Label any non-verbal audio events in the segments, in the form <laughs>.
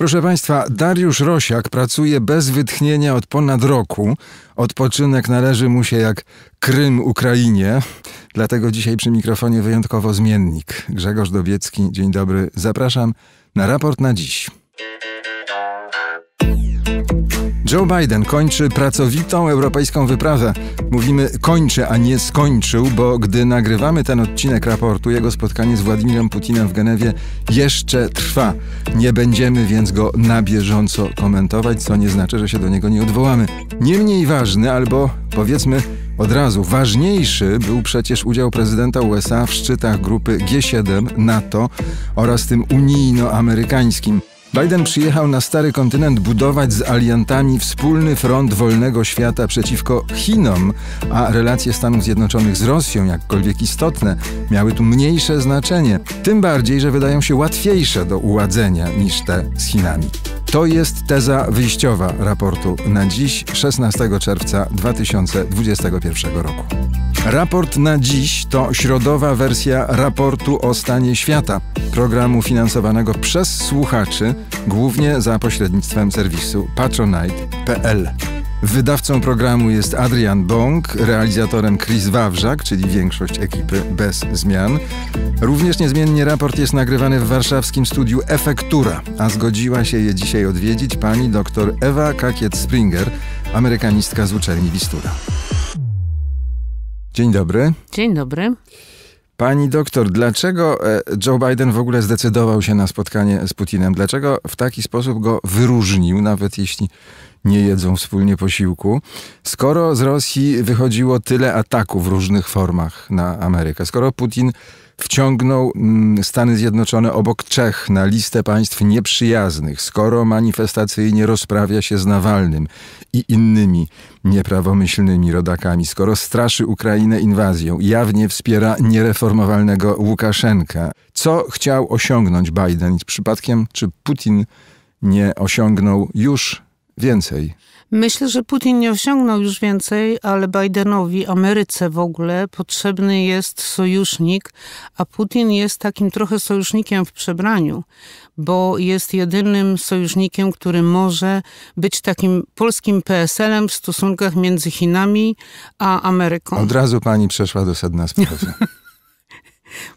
Proszę Państwa, Dariusz Rosiak pracuje bez wytchnienia od ponad roku. Odpoczynek należy mu się jak Krym Ukrainie. Dlatego dzisiaj przy mikrofonie wyjątkowo zmiennik. Grzegorz Dobiecki, dzień dobry. Zapraszam na raport na dziś. Joe Biden kończy pracowitą europejską wyprawę. Mówimy kończy, a nie skończył, bo gdy nagrywamy ten odcinek raportu, jego spotkanie z Władimirem Putinem w Genewie jeszcze trwa. Nie będziemy więc go na bieżąco komentować, co nie znaczy, że się do niego nie odwołamy. Nie mniej ważny, albo powiedzmy od razu, ważniejszy był przecież udział prezydenta USA w szczytach grupy G7, NATO oraz tym unijno-amerykańskim. Biden przyjechał na stary kontynent budować z aliantami wspólny front wolnego świata przeciwko Chinom, a relacje Stanów Zjednoczonych z Rosją, jakkolwiek istotne, miały tu mniejsze znaczenie, tym bardziej, że wydają się łatwiejsze do uładzenia niż te z Chinami. To jest teza wyjściowa raportu na dziś, 16 czerwca 2021 roku. Raport na dziś to środowa wersja raportu o stanie świata, programu finansowanego przez słuchaczy, głównie za pośrednictwem serwisu patronite.pl. Wydawcą programu jest Adrian Bong, realizatorem Chris Wawrzak, czyli większość ekipy bez zmian. Również niezmiennie raport jest nagrywany w warszawskim studiu Efektura, a zgodziła się je dzisiaj odwiedzić pani dr Ewa Kakiet-Springer, amerykanistka z uczelni Wistura. Dzień dobry. Dzień dobry. Pani doktor, dlaczego e, Joe Biden w ogóle zdecydował się na spotkanie z Putinem? Dlaczego w taki sposób go wyróżnił, nawet jeśli nie jedzą wspólnie posiłku, skoro z Rosji wychodziło tyle ataków w różnych formach na Amerykę, skoro Putin wciągnął mm, Stany Zjednoczone obok Czech na listę państw nieprzyjaznych, skoro manifestacyjnie rozprawia się z Nawalnym i innymi nieprawomyślnymi rodakami, skoro straszy Ukrainę inwazją, jawnie wspiera niereformowalnego Łukaszenka. Co chciał osiągnąć Biden? Przypadkiem, czy Putin nie osiągnął już więcej. Myślę, że Putin nie osiągnął już więcej, ale Bidenowi, Ameryce w ogóle potrzebny jest sojusznik, a Putin jest takim trochę sojusznikiem w przebraniu, bo jest jedynym sojusznikiem, który może być takim polskim PSL-em w stosunkach między Chinami a Ameryką. Od razu pani przeszła do sedna sprawy. <laughs>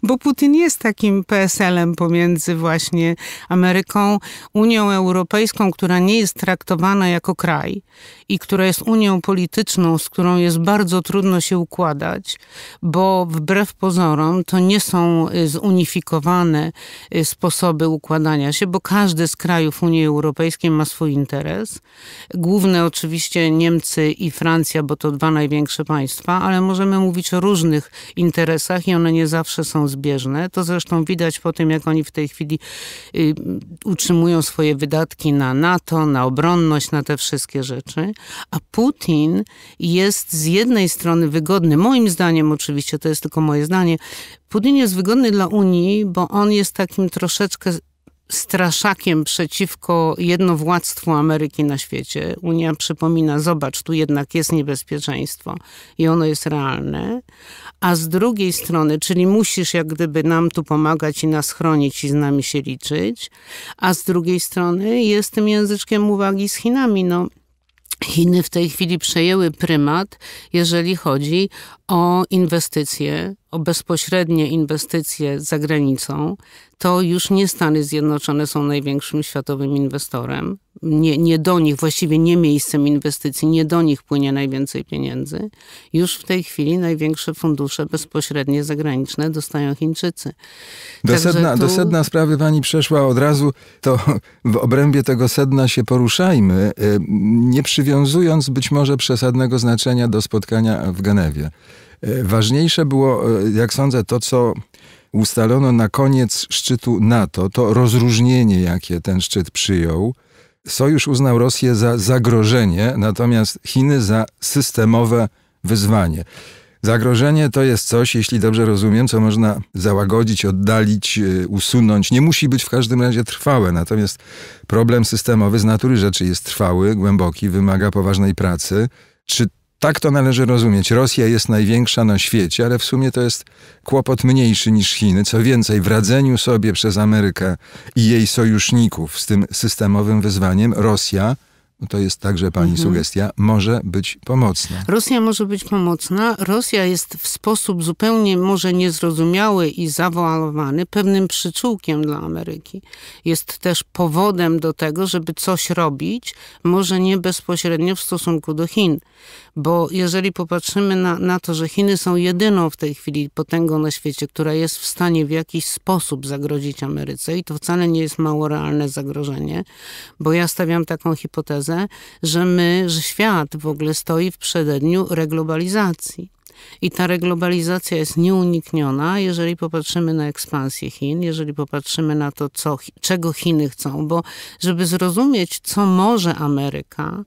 Bo Putin jest takim PSL-em pomiędzy właśnie Ameryką, Unią Europejską, która nie jest traktowana jako kraj i która jest Unią polityczną, z którą jest bardzo trudno się układać, bo wbrew pozorom to nie są y, zunifikowane y, sposoby układania się, bo każdy z krajów Unii Europejskiej ma swój interes. Główne oczywiście Niemcy i Francja, bo to dwa największe państwa, ale możemy mówić o różnych interesach i one nie zawsze zawsze są zbieżne. To zresztą widać po tym, jak oni w tej chwili y, utrzymują swoje wydatki na NATO, na obronność, na te wszystkie rzeczy. A Putin jest z jednej strony wygodny, moim zdaniem oczywiście, to jest tylko moje zdanie, Putin jest wygodny dla Unii, bo on jest takim troszeczkę straszakiem przeciwko jednowładztwu Ameryki na świecie. Unia przypomina, zobacz, tu jednak jest niebezpieczeństwo i ono jest realne. A z drugiej strony, czyli musisz jak gdyby nam tu pomagać i nas chronić i z nami się liczyć. A z drugiej strony jest tym języczkiem uwagi z Chinami. No, Chiny w tej chwili przejęły prymat, jeżeli chodzi o inwestycje, o bezpośrednie inwestycje za granicą. To już nie Stany Zjednoczone są największym światowym inwestorem nie, nie do nich, właściwie nie miejscem inwestycji, nie do nich płynie najwięcej pieniędzy. Już w tej chwili największe fundusze bezpośrednie zagraniczne dostają Chińczycy. Do, sedna, tu... do sedna sprawy pani przeszła od razu, to w obrębie tego sedna się poruszajmy, y, nie przywiązując być może przesadnego znaczenia do spotkania w Genewie. Y, ważniejsze było, y, jak sądzę, to co ustalono na koniec szczytu NATO, to rozróżnienie, jakie ten szczyt przyjął. Sojusz uznał Rosję za zagrożenie, natomiast Chiny za systemowe wyzwanie. Zagrożenie to jest coś, jeśli dobrze rozumiem, co można załagodzić, oddalić, y, usunąć. Nie musi być w każdym razie trwałe, natomiast problem systemowy z natury rzeczy jest trwały, głęboki, wymaga poważnej pracy. Czy tak to należy rozumieć. Rosja jest największa na świecie, ale w sumie to jest kłopot mniejszy niż Chiny. Co więcej, w radzeniu sobie przez Amerykę i jej sojuszników z tym systemowym wyzwaniem, Rosja to jest także pani mhm. sugestia, może być pomocna. Rosja może być pomocna. Rosja jest w sposób zupełnie może niezrozumiały i zawoalowany pewnym przyczółkiem dla Ameryki. Jest też powodem do tego, żeby coś robić, może nie bezpośrednio w stosunku do Chin. Bo jeżeli popatrzymy na, na to, że Chiny są jedyną w tej chwili potęgą na świecie, która jest w stanie w jakiś sposób zagrozić Ameryce i to wcale nie jest mało realne zagrożenie, bo ja stawiam taką hipotezę, tezę, że my, że świat w ogóle stoi w przededniu reglobalizacji. I ta reglobalizacja jest nieunikniona, jeżeli popatrzymy na ekspansję Chin, jeżeli popatrzymy na to, co, czego Chiny chcą, bo żeby zrozumieć, co może Ameryka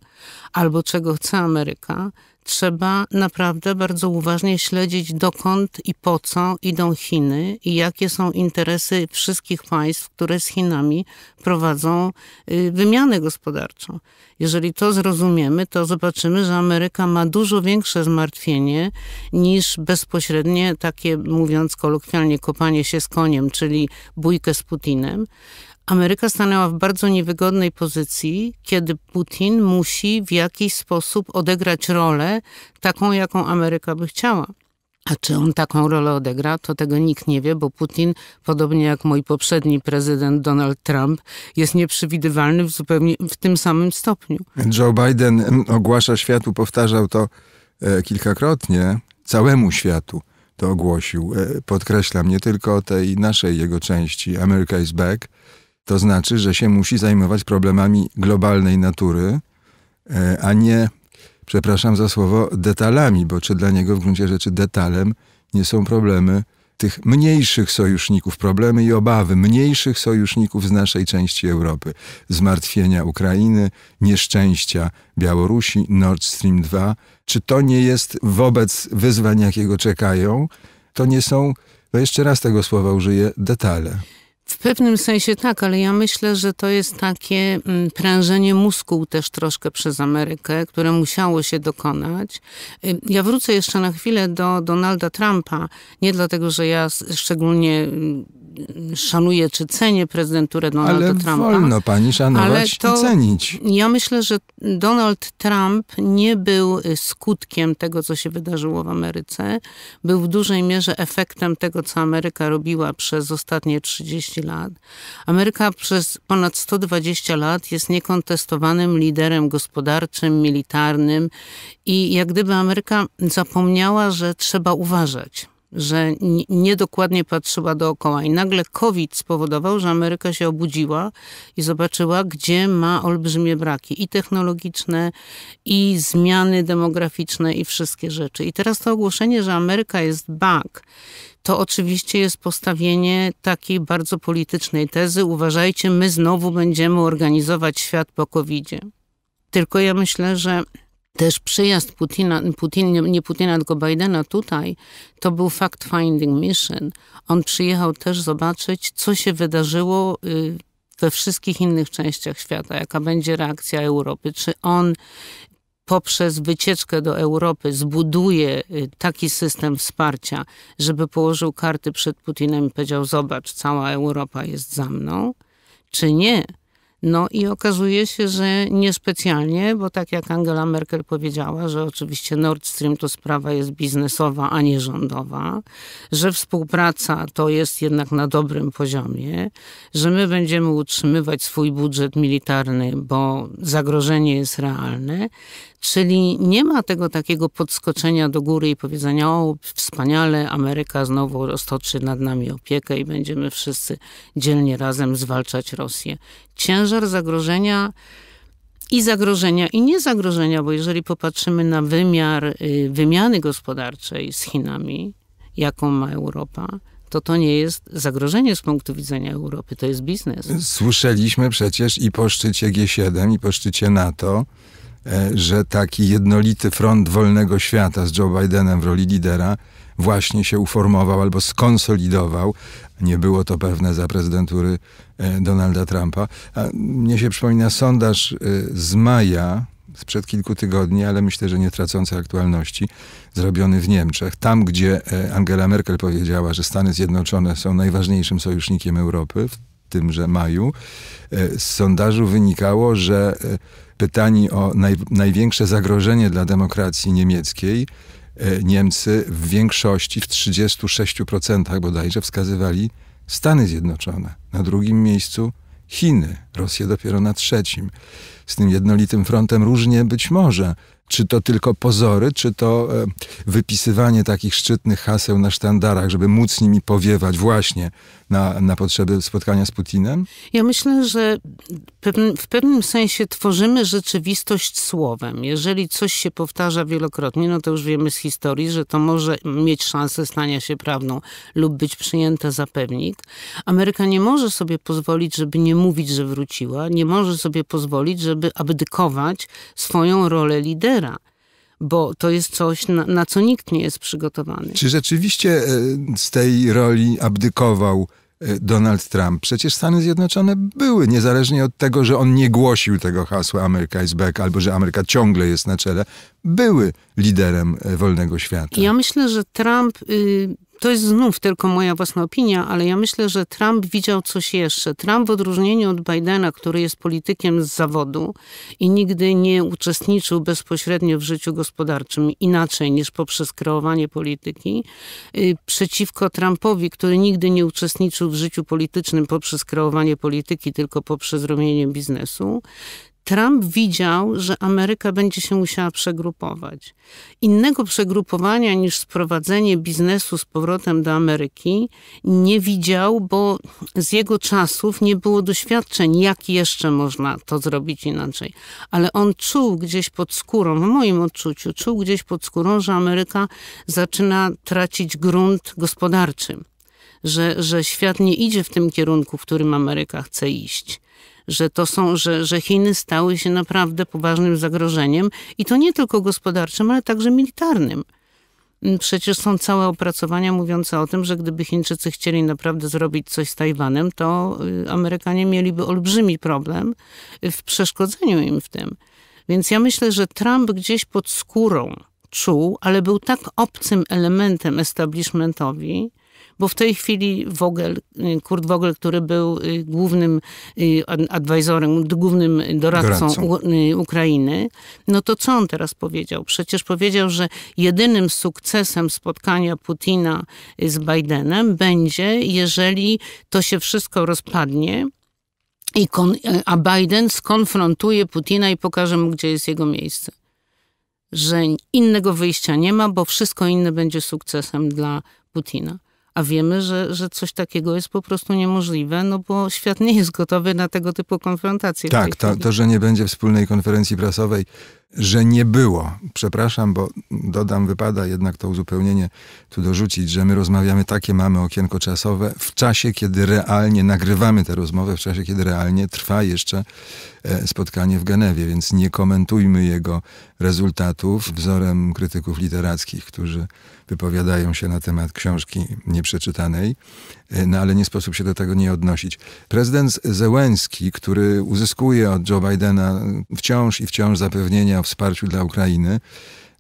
albo czego chce Ameryka, trzeba naprawdę bardzo uważnie śledzić, dokąd i po co idą Chiny i jakie są interesy wszystkich państw, które z Chinami prowadzą y, wymianę gospodarczą. Jeżeli to zrozumiemy, to zobaczymy, że Ameryka ma dużo większe zmartwienie niż bezpośrednie takie, mówiąc kolokwialnie, kopanie się z koniem, czyli bójkę z Putinem, Ameryka stanęła w bardzo niewygodnej pozycji, kiedy Putin musi w jakiś sposób odegrać rolę taką, jaką Ameryka by chciała. A czy on taką rolę odegra, to tego nikt nie wie, bo Putin, podobnie jak mój poprzedni prezydent Donald Trump, jest nieprzewidywalny w zupełnie w tym samym stopniu. Joe Biden mm, ogłasza światu, powtarzał to e, kilkakrotnie, całemu światu to ogłosił. E, podkreślam, nie tylko tej naszej jego części, America is back, to znaczy, że się musi zajmować problemami globalnej natury, e, a nie, przepraszam za słowo, detalami, bo czy dla niego w gruncie rzeczy detalem nie są problemy tych mniejszych sojuszników, problemy i obawy mniejszych sojuszników z naszej części Europy, zmartwienia Ukrainy, nieszczęścia Białorusi, Nord Stream 2. Czy to nie jest wobec wyzwań, jakiego czekają, to nie są, no jeszcze raz tego słowa użyję, detale. W pewnym sensie tak, ale ja myślę, że to jest takie mm, prężenie mózgu też troszkę przez Amerykę, które musiało się dokonać. Y, ja wrócę jeszcze na chwilę do Donalda Trumpa. Nie dlatego, że ja szczególnie mm, szanuję czy cenię prezydenturę Donalda ale Trumpa. wolno pani szanować to, i cenić. Ja myślę, że Donald Trump nie był y, skutkiem tego, co się wydarzyło w Ameryce. Był w dużej mierze efektem tego, co Ameryka robiła przez ostatnie 30 lat. Ameryka przez ponad 120 lat jest niekontestowanym liderem gospodarczym, militarnym i jak gdyby Ameryka zapomniała, że trzeba uważać że niedokładnie patrzyła dookoła. I nagle COVID spowodował, że Ameryka się obudziła i zobaczyła, gdzie ma olbrzymie braki i technologiczne, i zmiany demograficzne, i wszystkie rzeczy. I teraz to ogłoszenie, że Ameryka jest back, to oczywiście jest postawienie takiej bardzo politycznej tezy. Uważajcie, my znowu będziemy organizować świat po covid -zie. Tylko ja myślę, że też przyjazd Putina, Putin, nie Putina, tylko Bidena tutaj, to był fact-finding mission. On przyjechał też zobaczyć, co się wydarzyło y, we wszystkich innych częściach świata, jaka będzie reakcja Europy. Czy on poprzez wycieczkę do Europy zbuduje y, taki system wsparcia, żeby położył karty przed Putinem i powiedział: Zobacz, cała Europa jest za mną, czy nie? No i okazuje się, że niespecjalnie, bo tak jak Angela Merkel powiedziała, że oczywiście Nord Stream to sprawa jest biznesowa, a nie rządowa, że współpraca to jest jednak na dobrym poziomie, że my będziemy utrzymywać swój budżet militarny, bo zagrożenie jest realne, Czyli nie ma tego takiego podskoczenia do góry i powiedzenia: O, wspaniale, Ameryka znowu roztoczy nad nami opiekę i będziemy wszyscy dzielnie razem zwalczać Rosję. Cięż ciężar zagrożenia i zagrożenia, i niezagrożenia, bo jeżeli popatrzymy na wymiar y, wymiany gospodarczej z Chinami, jaką ma Europa, to to nie jest zagrożenie z punktu widzenia Europy, to jest biznes. Słyszeliśmy przecież i po szczycie G7, i po szczycie NATO, e, że taki jednolity front wolnego świata z Joe Bidenem w roli lidera właśnie się uformował albo skonsolidował. Nie było to pewne za prezydentury e, Donalda Trumpa. A mnie się przypomina sondaż e, z maja, sprzed kilku tygodni, ale myślę, że nie tracący aktualności, zrobiony w Niemczech. Tam, gdzie e, Angela Merkel powiedziała, że Stany Zjednoczone są najważniejszym sojusznikiem Europy, w tymże maju, z sondażu wynikało, że pytani o naj, największe zagrożenie dla demokracji niemieckiej, E, Niemcy w większości, w 36% bodajże, wskazywali Stany Zjednoczone. Na drugim miejscu Chiny, Rosję dopiero na trzecim. Z tym jednolitym frontem różnie być może. Czy to tylko pozory, czy to e, wypisywanie takich szczytnych haseł na sztandarach, żeby móc nimi powiewać właśnie na, na potrzeby spotkania z Putinem? Ja myślę, że w pewnym sensie tworzymy rzeczywistość słowem. Jeżeli coś się powtarza wielokrotnie, no to już wiemy z historii, że to może mieć szansę stania się prawdą lub być przyjęte za pewnik. Ameryka nie może sobie pozwolić, żeby nie mówić, że wróciła, nie może sobie pozwolić, żeby abdykować swoją rolę lidera bo to jest coś, na, na co nikt nie jest przygotowany. Czy rzeczywiście e, z tej roli abdykował e, Donald Trump. Przecież Stany Zjednoczone były, niezależnie od tego, że on nie głosił tego hasła Ameryka is back, albo że Ameryka ciągle jest na czele, były liderem e, wolnego świata. Ja myślę, że Trump y, to jest znów tylko moja własna opinia, ale ja myślę, że Trump widział coś jeszcze. Trump w odróżnieniu od Bidena, który jest politykiem z zawodu i nigdy nie uczestniczył bezpośrednio w życiu gospodarczym inaczej niż poprzez kreowanie polityki, y, przeciwko Trumpowi, który nigdy nie uczestniczył w życiu politycznym poprzez kreowanie polityki, tylko poprzez robienie biznesu, Trump widział, że Ameryka będzie się musiała przegrupować. Innego przegrupowania niż sprowadzenie biznesu z powrotem do Ameryki nie widział, bo z jego czasów nie było doświadczeń, jak jeszcze można to zrobić inaczej. Ale on czuł gdzieś pod skórą, w moim odczuciu, czuł gdzieś pod skórą, że Ameryka zaczyna tracić grunt gospodarczy, że, że świat nie idzie w tym kierunku, w którym Ameryka chce iść że to są, że, że Chiny stały się naprawdę poważnym zagrożeniem i to nie tylko gospodarczym, ale także militarnym. Mm, przecież są całe opracowania mówiące o tym, że gdyby Chińczycy chcieli naprawdę zrobić coś z Tajwanem, to y, Amerykanie mieliby olbrzymi problem w przeszkodzeniu im w tym. Więc ja myślę, że Trump gdzieś pod skórą czuł, ale był tak obcym elementem establishmentowi, bo w tej chwili Vogel, y, Kurt Vogel, który był y, głównym y, adwajzorem, głównym doradcą, doradcą. Ukrainy, no to co on teraz powiedział? Przecież powiedział, że jedynym sukcesem spotkania Putina z Bidenem będzie, jeżeli to się wszystko rozpadnie, i a Biden skonfrontuje Putina i pokaże mu, gdzie jest jego miejsce. Że innego wyjścia nie ma, bo wszystko inne będzie sukcesem dla Putina a wiemy, że, że coś takiego jest po prostu niemożliwe, no bo świat nie jest gotowy na tego typu konfrontacje. Tak, to, to, że nie będzie wspólnej konferencji prasowej że nie było. Przepraszam, bo dodam, wypada jednak to uzupełnienie tu dorzucić, że my rozmawiamy, takie mamy okienko czasowe, w czasie, kiedy realnie nagrywamy tę rozmowę, w czasie, kiedy realnie trwa jeszcze e, spotkanie w Genewie, więc nie komentujmy jego rezultatów wzorem krytyków literackich, którzy wypowiadają się na temat książki nieprzeczytanej, E, no ale nie sposób się do tego nie odnosić. Prezydent Zełęski, który uzyskuje od Joe Bidena wciąż i wciąż zapewnienia o wsparciu dla Ukrainy,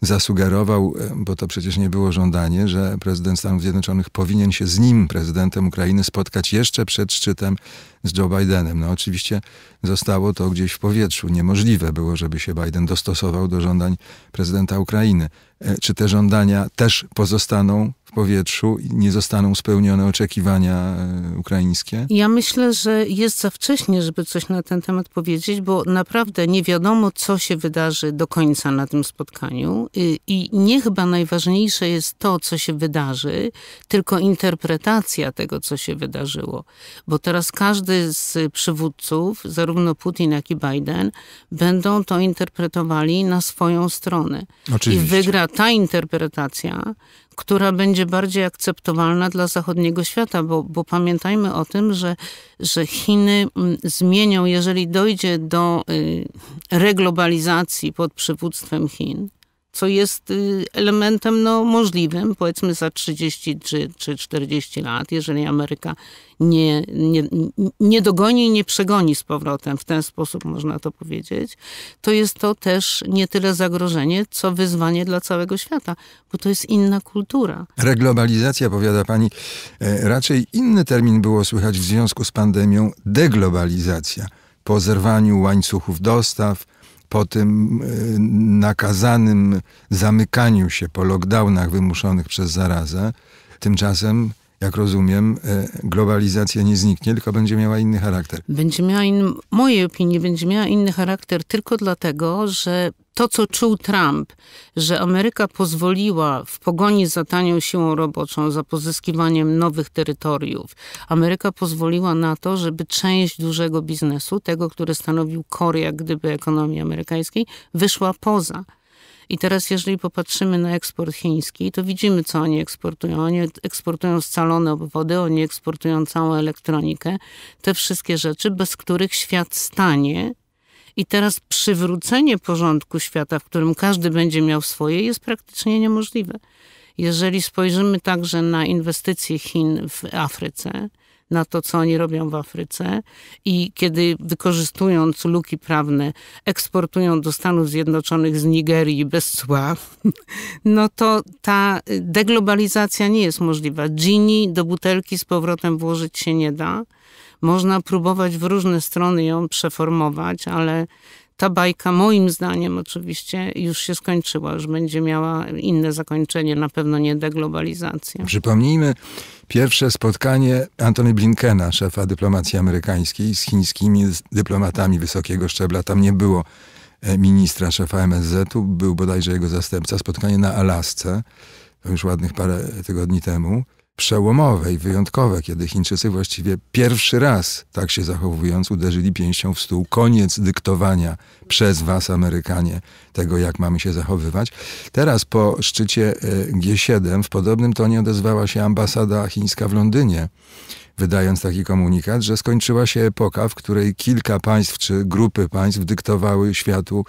zasugerował, e, bo to przecież nie było żądanie, że prezydent Stanów Zjednoczonych powinien się z nim, prezydentem Ukrainy, spotkać jeszcze przed szczytem z Joe Bidenem. No oczywiście zostało to gdzieś w powietrzu. Niemożliwe było, żeby się Biden dostosował do żądań prezydenta Ukrainy. E, czy te żądania też pozostaną powietrzu i nie zostaną spełnione oczekiwania e, ukraińskie? Ja myślę, że jest za wcześnie, żeby coś na ten temat powiedzieć, bo naprawdę nie wiadomo, co się wydarzy do końca na tym spotkaniu. Y, I nie chyba najważniejsze jest to, co się wydarzy, tylko interpretacja tego, co się wydarzyło. Bo teraz każdy z przywódców, zarówno Putin, jak i Biden, będą to interpretowali na swoją stronę. Oczywiście. I wygra ta interpretacja, która będzie bardziej akceptowalna dla zachodniego świata, bo, bo pamiętajmy o tym, że, że Chiny mm, zmienią, jeżeli dojdzie do y, reglobalizacji pod przywództwem Chin, co jest y, elementem no, możliwym, powiedzmy za 30 czy, czy 40 lat, jeżeli Ameryka nie, nie, nie dogoni i nie przegoni z powrotem, w ten sposób można to powiedzieć, to jest to też nie tyle zagrożenie, co wyzwanie dla całego świata, bo to jest inna kultura. Reglobalizacja, powiada pani, e, raczej inny termin było słychać w związku z pandemią deglobalizacja. Po zerwaniu łańcuchów dostaw, po tym e, nakazanym zamykaniu się po lockdownach wymuszonych przez zarazę, tymczasem jak rozumiem, e, globalizacja nie zniknie, tylko będzie miała inny charakter. Będzie miała inny, mojej opinii, będzie miała inny charakter tylko dlatego, że to, co czuł Trump, że Ameryka pozwoliła w pogoni za tanią siłą roboczą, za pozyskiwaniem nowych terytoriów, Ameryka pozwoliła na to, żeby część dużego biznesu, tego, który stanowił core jak gdyby ekonomii amerykańskiej, wyszła poza. I teraz, jeżeli popatrzymy na eksport chiński, to widzimy, co oni eksportują. Oni eksportują scalone obwody, oni eksportują całą elektronikę, te wszystkie rzeczy, bez których świat stanie. I teraz przywrócenie porządku świata, w którym każdy będzie miał swoje, jest praktycznie niemożliwe. Jeżeli spojrzymy także na inwestycje Chin w Afryce, na to, co oni robią w Afryce i kiedy wykorzystując luki prawne eksportują do Stanów Zjednoczonych z Nigerii bez cła, <laughs> no to ta deglobalizacja nie jest możliwa. Gini do butelki z powrotem włożyć się nie da. Można próbować w różne strony ją przeformować, ale ta bajka moim zdaniem oczywiście już się skończyła, już będzie miała inne zakończenie, na pewno nie deglobalizacja. Przypomnijmy pierwsze spotkanie Antony Blinkena, szefa dyplomacji amerykańskiej, z chińskimi dyplomatami wysokiego szczebla. Tam nie było e, ministra, szefa MSZ-u, był bodajże jego zastępca. Spotkanie na Alasce, to już ładnych parę tygodni temu przełomowe i wyjątkowe, kiedy Chińczycy właściwie pierwszy raz, tak się zachowując, uderzyli pięścią w stół. Koniec dyktowania przez was, Amerykanie, tego, jak mamy się zachowywać. Teraz po szczycie e, G7 w podobnym tonie odezwała się ambasada chińska w Londynie, wydając taki komunikat, że skończyła się epoka, w której kilka państw czy grupy państw dyktowały światu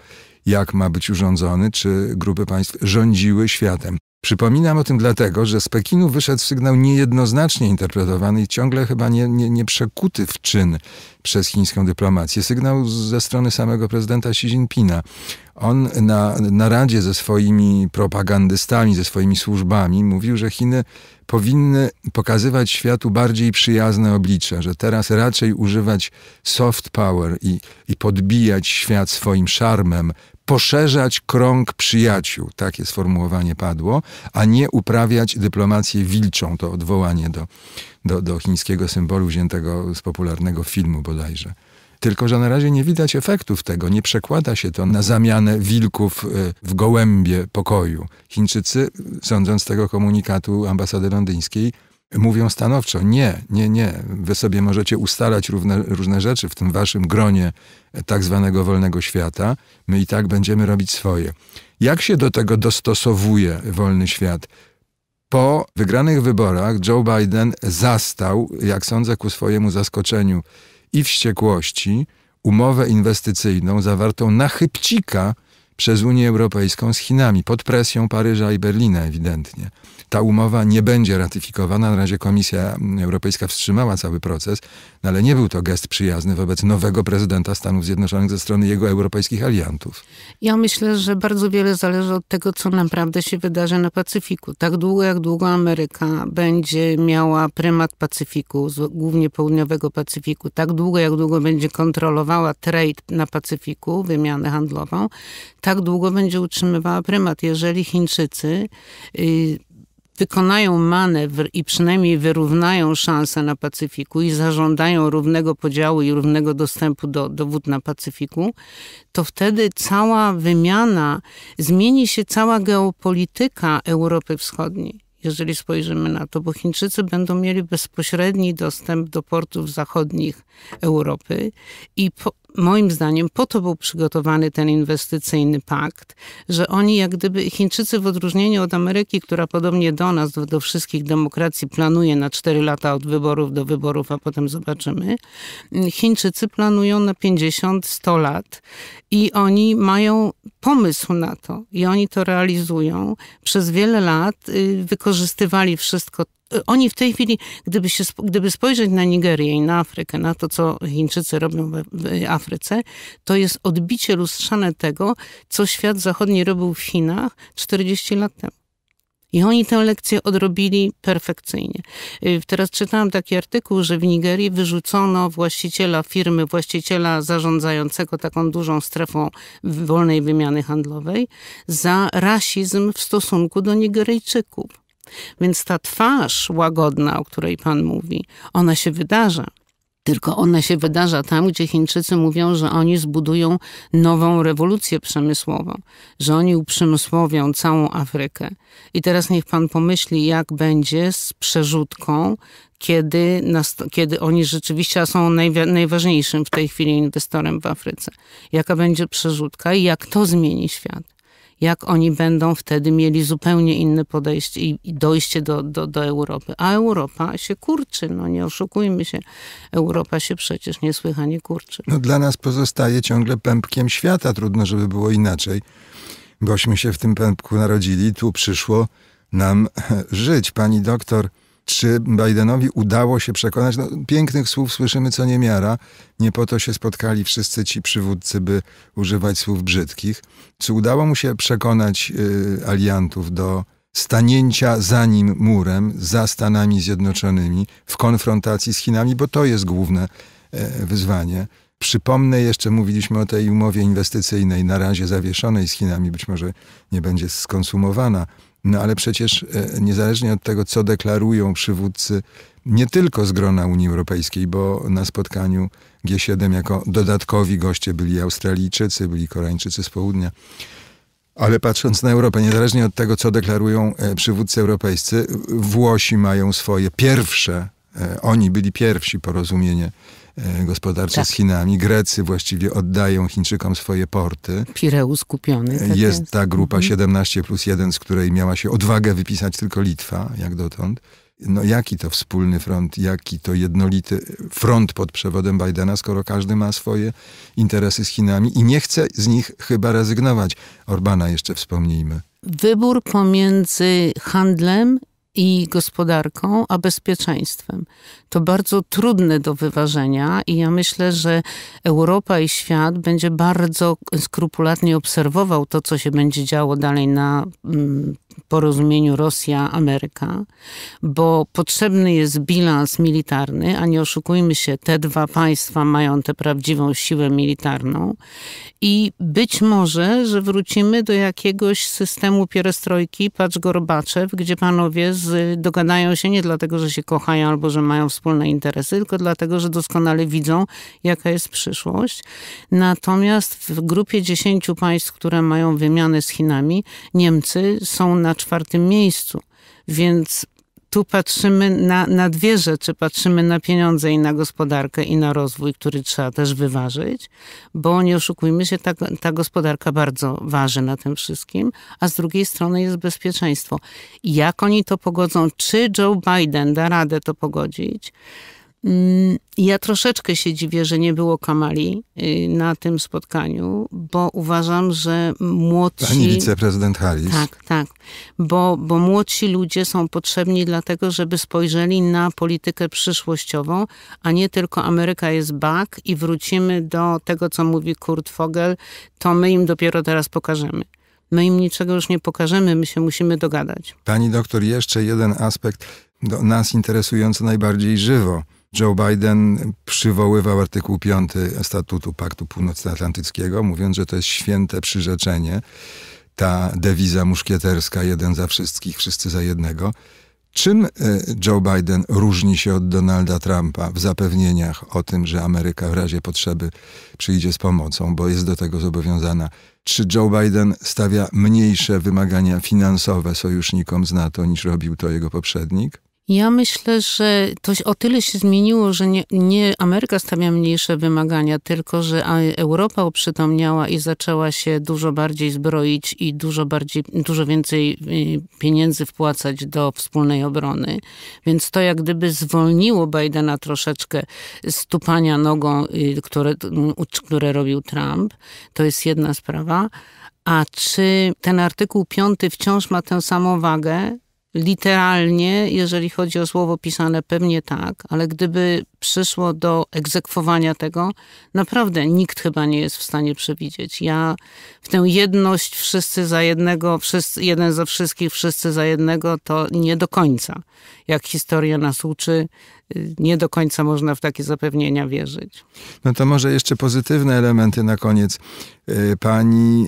jak ma być urządzony, czy grupy państw rządziły światem. Przypominam o tym dlatego, że z Pekinu wyszedł sygnał niejednoznacznie interpretowany i ciągle chyba nie, nie, nie przekuty w czyn przez chińską dyplomację. Sygnał ze strony samego prezydenta Xi Jinpinga. On na, na radzie ze swoimi propagandystami, ze swoimi służbami mówił, że Chiny powinny pokazywać światu bardziej przyjazne oblicze, że teraz raczej używać soft power i, i podbijać świat swoim szarmem, poszerzać krąg przyjaciół, takie sformułowanie padło, a nie uprawiać dyplomację wilczą, to odwołanie do, do, do chińskiego symbolu wziętego z popularnego filmu bodajże. Tylko, że na razie nie widać efektów tego, nie przekłada się to na zamianę wilków y, w gołębie pokoju. Chińczycy, sądząc z tego komunikatu ambasady londyńskiej, mówią stanowczo: nie, nie, nie, wy sobie możecie ustalać równe, różne rzeczy w tym waszym gronie tak zwanego wolnego świata, my i tak będziemy robić swoje. Jak się do tego dostosowuje wolny świat? Po wygranych wyborach Joe Biden zastał, jak sądzę, ku swojemu zaskoczeniu i wściekłości, umowę inwestycyjną zawartą na chybcika przez Unię Europejską z Chinami, pod presją Paryża i Berlina ewidentnie. Ta umowa nie będzie ratyfikowana, na razie Komisja Europejska wstrzymała cały proces, no ale nie był to gest przyjazny wobec nowego prezydenta Stanów Zjednoczonych ze strony jego europejskich aliantów. Ja myślę, że bardzo wiele zależy od tego, co naprawdę się wydarzy na Pacyfiku. Tak długo, jak długo Ameryka będzie miała prymat Pacyfiku, głównie południowego Pacyfiku, tak długo, jak długo będzie kontrolowała trade na Pacyfiku, wymianę handlową, tak długo będzie utrzymywała prymat. Jeżeli Chińczycy y, wykonają manewr i przynajmniej wyrównają szanse na Pacyfiku i zażądają równego podziału i równego dostępu do, do wód na Pacyfiku, to wtedy cała wymiana, zmieni się cała geopolityka Europy Wschodniej jeżeli spojrzymy na to, bo Chińczycy będą mieli bezpośredni dostęp do portów zachodnich Europy i po, moim zdaniem po to był przygotowany ten inwestycyjny pakt, że oni jak gdyby Chińczycy w odróżnieniu od Ameryki, która podobnie do nas, do, do wszystkich demokracji planuje na 4 lata od wyborów do wyborów, a potem zobaczymy, Chińczycy planują na 50-100 lat i oni mają pomysł na to i oni to realizują. Przez wiele lat y, wykorzystywali wszystko Y, oni w tej chwili, gdyby, się, gdyby spojrzeć na Nigerię i na Afrykę, na to, co Chińczycy robią w Afryce, to jest odbicie lustrzane tego, co świat zachodni robił w Chinach 40 lat temu. I oni tę lekcję odrobili perfekcyjnie. Y, teraz czytałam taki artykuł, że w Nigerii wyrzucono właściciela firmy, właściciela zarządzającego taką dużą strefą wolnej wymiany handlowej za rasizm w stosunku do Nigeryjczyków więc ta twarz łagodna, o której Pan mówi, ona się wydarza. Tylko ona się wydarza tam, gdzie Chińczycy mówią, że oni zbudują nową rewolucję przemysłową, że oni uprzemysłowią całą Afrykę. I teraz niech pan pomyśli, jak będzie z przerzutką, kiedy, kiedy oni rzeczywiście są najwa najważniejszym w tej chwili inwestorem w Afryce. Jaka będzie przerzutka i jak to zmieni świat jak oni będą wtedy mieli zupełnie inne podejście i, i dojście do, do, do Europy. A Europa się kurczy, no nie oszukujmy się. Europa się przecież niesłychanie kurczy. No dla nas pozostaje ciągle pępkiem świata, trudno żeby było inaczej. Bośmy się w tym pępku narodzili, tu przyszło nam <laughs> żyć. Pani doktor czy Bidenowi udało się przekonać? No, pięknych słów słyszymy co niemiara. Nie po to się spotkali wszyscy ci przywódcy, by używać słów brzydkich. Czy udało mu się przekonać y, aliantów do stanięcia za nim murem, za Stanami Zjednoczonymi, w konfrontacji z Chinami? Bo to jest główne y, wyzwanie. Przypomnę jeszcze, mówiliśmy o tej umowie inwestycyjnej, na razie zawieszonej z Chinami, być może nie będzie skonsumowana no ale przecież e, niezależnie od tego, co deklarują przywódcy nie tylko z grona Unii Europejskiej, bo na spotkaniu G7 jako dodatkowi goście byli Australijczycy, byli Koreańczycy z południa. Ale patrząc na Europę, niezależnie od tego, co deklarują e, przywódcy europejscy, Włosi mają swoje pierwsze, e, oni byli pierwsi porozumienie E, gospodarcze tak. z Chinami. Grecy właściwie oddają Chińczykom swoje porty. Pireus kupiony. Tak jest, jest ta grupa 17 mhm. plus 1, z której miała się odwagę wypisać tylko Litwa, jak dotąd no jaki to wspólny front, jaki to jednolity front pod przewodem Bidena, skoro każdy ma swoje interesy z Chinami i nie chce z nich chyba rezygnować. Orbana jeszcze wspomnijmy. Wybór pomiędzy handlem i gospodarką, a bezpieczeństwem. To bardzo trudne do wyważenia i ja myślę, że Europa i świat będzie bardzo skrupulatnie obserwował to, co się będzie działo dalej na mm, porozumieniu Rosja-Ameryka, bo potrzebny jest bilans militarny, a nie oszukujmy się, te dwa państwa mają tę prawdziwą siłę militarną i być może, że wrócimy do jakiegoś systemu pierestrojki, patrz Gorbaczew, gdzie panowie z dogadają się nie dlatego, że się kochają albo że mają wspólne interesy, tylko dlatego, że doskonale widzą, jaka jest przyszłość. Natomiast w grupie 10 państw, które mają wymianę z Chinami, Niemcy są na czwartym miejscu. Więc tu patrzymy na, na dwie rzeczy. Patrzymy na pieniądze i na gospodarkę i na rozwój, który trzeba też wyważyć, bo nie oszukujmy się, ta, ta gospodarka bardzo waży na tym wszystkim, a z drugiej strony jest bezpieczeństwo. Jak oni to pogodzą? Czy Joe Biden da radę to pogodzić? Mm, ja troszeczkę się dziwię, że nie było Kamali y, na tym spotkaniu, bo uważam, że młodsi... Pani wiceprezydent Harris. Tak, tak. Bo, bo młodsi ludzie są potrzebni dlatego, żeby spojrzeli na politykę przyszłościową, a nie tylko Ameryka jest bak i wrócimy do tego, co mówi Kurt Vogel, to my im dopiero teraz pokażemy. My im niczego już nie pokażemy, my się musimy dogadać. Pani doktor, jeszcze jeden aspekt do nas interesujący najbardziej żywo – Joe Biden przywoływał artykuł 5 Statutu Paktu Północnoatlantyckiego, mówiąc, że to jest święte przyrzeczenie, ta dewiza muszkieterska, jeden za wszystkich, wszyscy za jednego. Czym e, Joe Biden różni się od Donalda Trumpa w zapewnieniach o tym, że Ameryka w razie potrzeby przyjdzie z pomocą, bo jest do tego zobowiązana? Czy Joe Biden stawia mniejsze wymagania finansowe sojusznikom z NATO niż robił to jego poprzednik? Ja myślę, że to o tyle się zmieniło, że nie, nie, Ameryka stawia mniejsze wymagania, tylko że Europa oprzytomniała i zaczęła się dużo bardziej zbroić i dużo, bardziej, dużo więcej y, pieniędzy wpłacać do wspólnej obrony. Więc to jak gdyby zwolniło Bidena troszeczkę stupania nogą, y, które, które robił Trump. To jest jedna sprawa. A czy ten artykuł piąty wciąż ma tę samą wagę? literalnie, jeżeli chodzi o słowo pisane, pewnie tak, ale gdyby przyszło do egzekwowania tego, naprawdę nikt chyba nie jest w stanie przewidzieć. Ja w tę jedność wszyscy za jednego, wszyscy, jeden za wszystkich, wszyscy za jednego, to nie do końca. Jak historia nas uczy, nie do końca można w takie zapewnienia wierzyć. No to może jeszcze pozytywne elementy na koniec. E, pani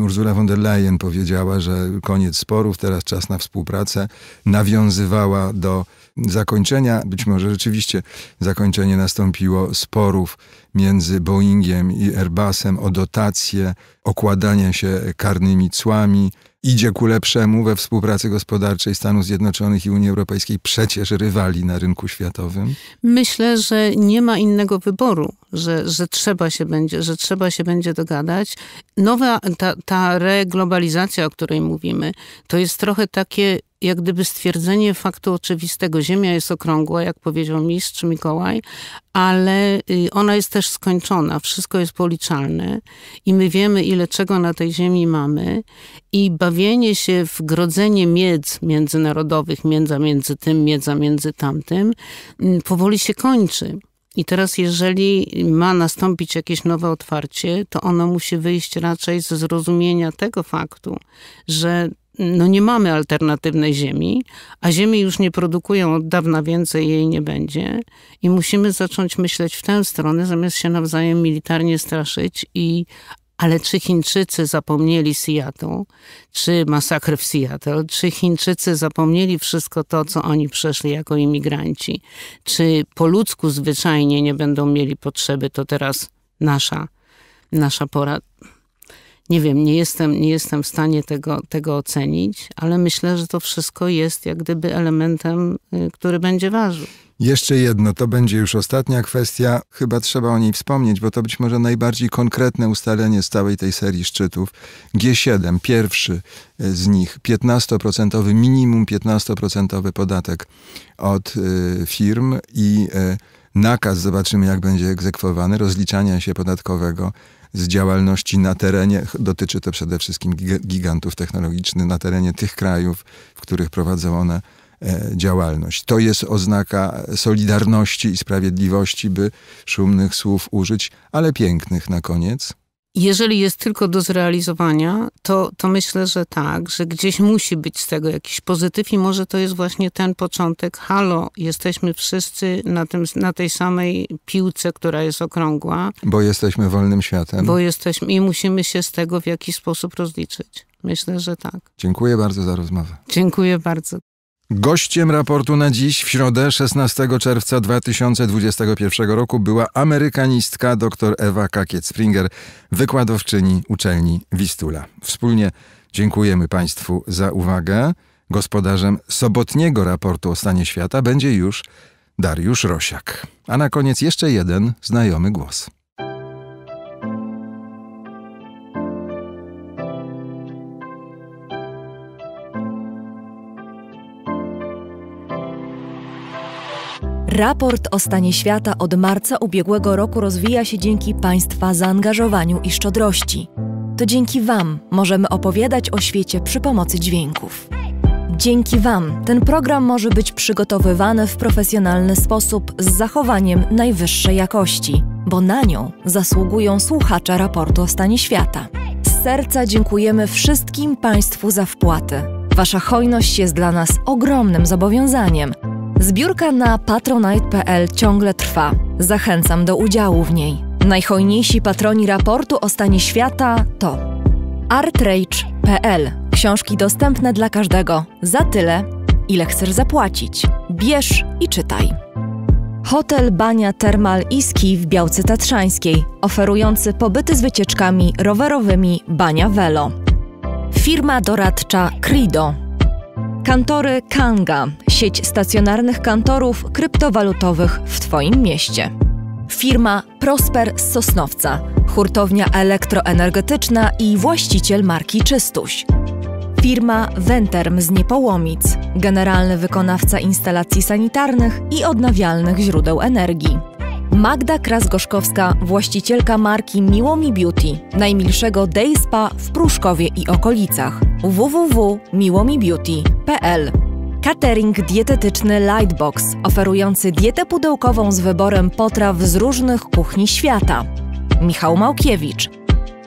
e, Ursula von der Leyen powiedziała, że koniec sporów, teraz czas na współpracę, nawiązywała do zakończenia, być może rzeczywiście zakończenie nastąpiło sporów między Boeingiem i Airbusem o dotacje, okładanie się karnymi cłami, idzie ku lepszemu we współpracy gospodarczej Stanów Zjednoczonych i Unii Europejskiej, przecież rywali na rynku światowym? Myślę, że nie ma innego wyboru, że, że, trzeba, się będzie, że trzeba się będzie dogadać. Nowa ta, ta reglobalizacja, o której mówimy, to jest trochę takie jak gdyby stwierdzenie faktu oczywistego. Ziemia jest okrągła, jak powiedział mistrz Mikołaj, ale y, ona jest też skończona, wszystko jest policzalne i my wiemy, ile czego na tej ziemi mamy i bawienie się w grodzenie miedz międzynarodowych, miedza między tym, miedza między tamtym, mm, powoli się kończy. I teraz, jeżeli ma nastąpić jakieś nowe otwarcie, to ono musi wyjść raczej ze zrozumienia tego faktu, że no nie mamy alternatywnej ziemi, a ziemi już nie produkują od dawna więcej, jej nie będzie i musimy zacząć myśleć w tę stronę, zamiast się nawzajem militarnie straszyć i ale czy Chińczycy zapomnieli Seattle, czy masakry w Seattle, czy Chińczycy zapomnieli wszystko to, co oni przeszli jako imigranci, czy po ludzku zwyczajnie nie będą mieli potrzeby, to teraz nasza, nasza pora nie wiem, nie jestem, nie jestem w stanie tego, tego ocenić, ale myślę, że to wszystko jest jak gdyby elementem, y, który będzie ważył. Jeszcze jedno, to będzie już ostatnia kwestia, chyba trzeba o niej wspomnieć, bo to być może najbardziej konkretne ustalenie z całej tej serii szczytów. G7, pierwszy y, z nich, 15% minimum 15% podatek od y, firm i nakaz, zobaczymy jak będzie egzekwowany, rozliczania się podatkowego z działalności na terenie, dotyczy to przede wszystkim gigantów technologicznych, na terenie tych krajów, w których prowadzą one e, działalność. To jest oznaka solidarności i sprawiedliwości, by szumnych słów użyć, ale pięknych na koniec. Jeżeli jest tylko do zrealizowania, to, to myślę, że tak, że gdzieś musi być z tego jakiś pozytyw i może to jest właśnie ten początek. Halo, jesteśmy wszyscy na, tym, na tej samej piłce, która jest okrągła. Bo jesteśmy wolnym światem. Bo jesteśmy i musimy się z tego w jakiś sposób rozliczyć. Myślę, że tak. Dziękuję bardzo za rozmowę. Dziękuję bardzo. Gościem raportu na dziś w środę 16 czerwca 2021 roku była amerykanistka dr Ewa Kakiet-Springer, wykładowczyni uczelni Wistula. Wspólnie dziękujemy Państwu za uwagę. Gospodarzem sobotniego raportu o stanie świata będzie już Dariusz Rosiak. A na koniec jeszcze jeden znajomy głos. Raport o stanie świata od marca ubiegłego roku rozwija się dzięki Państwa zaangażowaniu i szczodrości. To dzięki Wam możemy opowiadać o świecie przy pomocy dźwięków. Dzięki Wam ten program może być przygotowywany w profesjonalny sposób z zachowaniem najwyższej jakości, bo na nią zasługują słuchacze raportu o stanie świata. Z serca dziękujemy wszystkim Państwu za wpłaty. Wasza hojność jest dla nas ogromnym zobowiązaniem Zbiórka na patronite.pl ciągle trwa. Zachęcam do udziału w niej. Najhojniejsi patroni raportu o stanie świata to artrage.pl Książki dostępne dla każdego za tyle, ile chcesz zapłacić. Bierz i czytaj. Hotel Bania Termal Iski w Białce Tatrzańskiej, oferujący pobyty z wycieczkami rowerowymi Bania Velo. Firma doradcza Crido Kantory Kanga sieć stacjonarnych kantorów kryptowalutowych w Twoim mieście. Firma Prosper z Sosnowca, hurtownia elektroenergetyczna i właściciel marki Czystuś. Firma Venterm z Niepołomic, generalny wykonawca instalacji sanitarnych i odnawialnych źródeł energii. Magda Krasgoszkowska, właścicielka marki Miłomi Beauty, najmilszego day spa w Pruszkowie i okolicach. www.miłomibeauty.pl Catering dietetyczny Lightbox, oferujący dietę pudełkową z wyborem potraw z różnych kuchni świata. Michał Małkiewicz.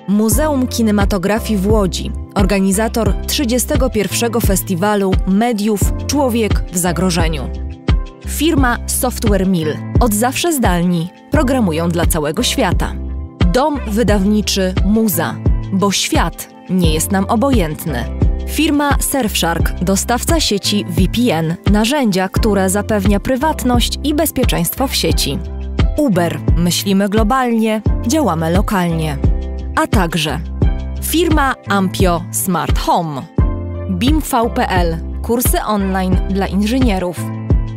Muzeum Kinematografii w Łodzi, organizator 31. Festiwalu Mediów Człowiek w Zagrożeniu. Firma Software Mill. Od zawsze zdalni. Programują dla całego świata. Dom wydawniczy Muza. Bo świat nie jest nam obojętny. Firma Surfshark, dostawca sieci VPN, narzędzia, które zapewnia prywatność i bezpieczeństwo w sieci. Uber, myślimy globalnie, działamy lokalnie. A także firma Ampio Smart Home, BIMV.pl, kursy online dla inżynierów.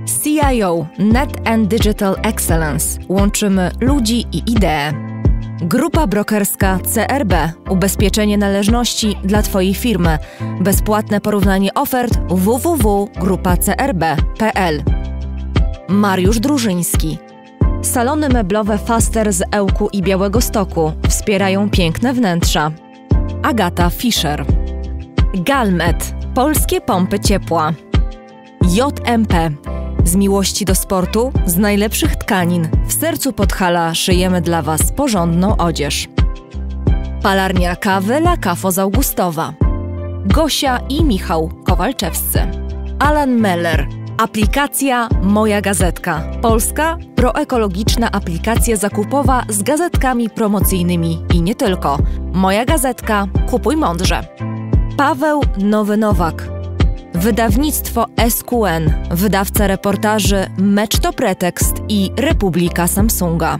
CIO Net and Digital Excellence łączymy ludzi i idee. Grupa brokerska CRB ubezpieczenie należności dla Twojej firmy. Bezpłatne porównanie ofert www.grupacrb.pl. Mariusz Drużyński. Salony meblowe Faster z Ełku i Białego Stoku wspierają piękne wnętrza. Agata Fischer. Galmet. Polskie pompy ciepła. JMP z miłości do sportu, z najlepszych tkanin, w sercu Podhala szyjemy dla Was porządną odzież. Palarnia kawy La Cafo z Augustowa. Gosia i Michał Kowalczewscy. Alan Meller. Aplikacja Moja Gazetka. Polska proekologiczna aplikacja zakupowa z gazetkami promocyjnymi i nie tylko. Moja Gazetka. Kupuj mądrze. Paweł Nowy Nowak. Wydawnictwo SQN, wydawca reportaży Mecz to pretekst i Republika Samsunga.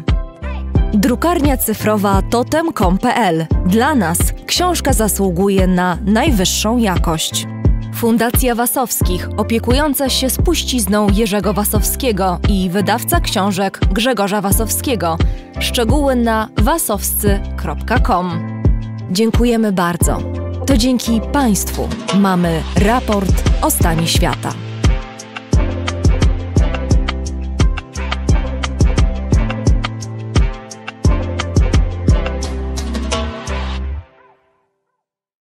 Drukarnia cyfrowa totem.com.pl. Dla nas książka zasługuje na najwyższą jakość. Fundacja Wasowskich, opiekująca się spuścizną Jerzego Wasowskiego i wydawca książek Grzegorza Wasowskiego. Szczegóły na wasowscy.com. Dziękujemy bardzo. To dzięki Państwu mamy raport o stanie świata.